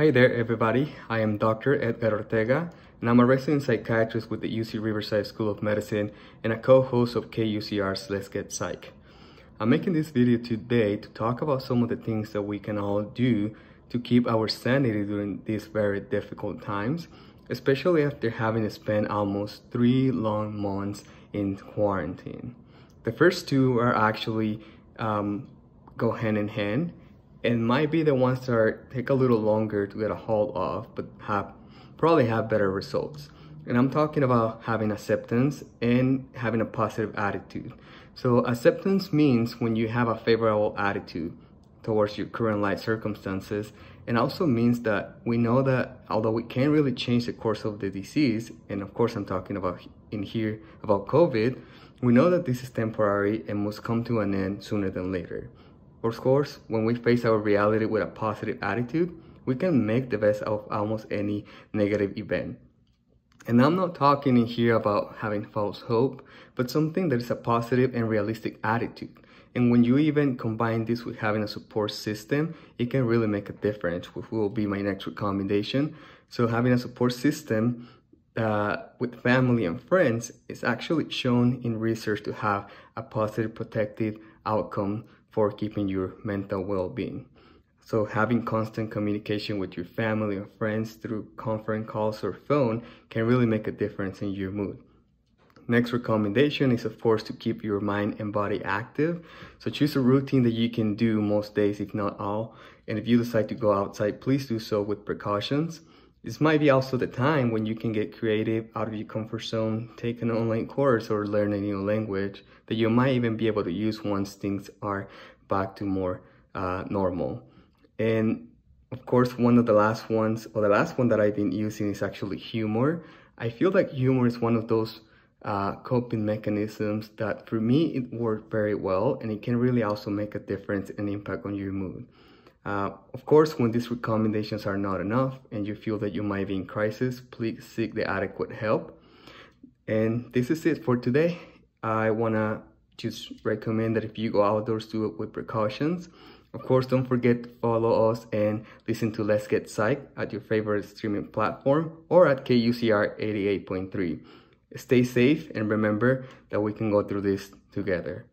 Hi there, everybody. I am Dr. Edgar Ortega, and I'm a resident psychiatrist with the UC Riverside School of Medicine and a co-host of KUCR's Let's Get Psych. I'm making this video today to talk about some of the things that we can all do to keep our sanity during these very difficult times, especially after having spent almost three long months in quarantine. The first two are actually um, go hand in hand it might be the ones that are, take a little longer to get a hold of, but have probably have better results. And I'm talking about having acceptance and having a positive attitude. So acceptance means when you have a favorable attitude towards your current life circumstances. And also means that we know that although we can't really change the course of the disease, and of course I'm talking about in here about COVID, we know that this is temporary and must come to an end sooner than later. Of course, when we face our reality with a positive attitude, we can make the best of almost any negative event. And I'm not talking in here about having false hope, but something that is a positive and realistic attitude. And when you even combine this with having a support system, it can really make a difference, which will be my next recommendation. So having a support system uh, with family and friends is actually shown in research to have a positive protective outcome for keeping your mental well-being. So having constant communication with your family or friends through conference calls or phone can really make a difference in your mood. Next recommendation is of course to keep your mind and body active. So choose a routine that you can do most days, if not all. And if you decide to go outside, please do so with precautions. This might be also the time when you can get creative out of your comfort zone, take an online course or learn a new language that you might even be able to use once things are back to more uh, normal. And of course, one of the last ones, or the last one that I've been using is actually humor. I feel like humor is one of those uh, coping mechanisms that for me, it worked very well and it can really also make a difference and impact on your mood. Uh, of course, when these recommendations are not enough and you feel that you might be in crisis, please seek the adequate help. And this is it for today. I want to just recommend that if you go outdoors, do it with precautions. Of course, don't forget to follow us and listen to Let's Get Psych at your favorite streaming platform or at KUCR 88.3. Stay safe and remember that we can go through this together.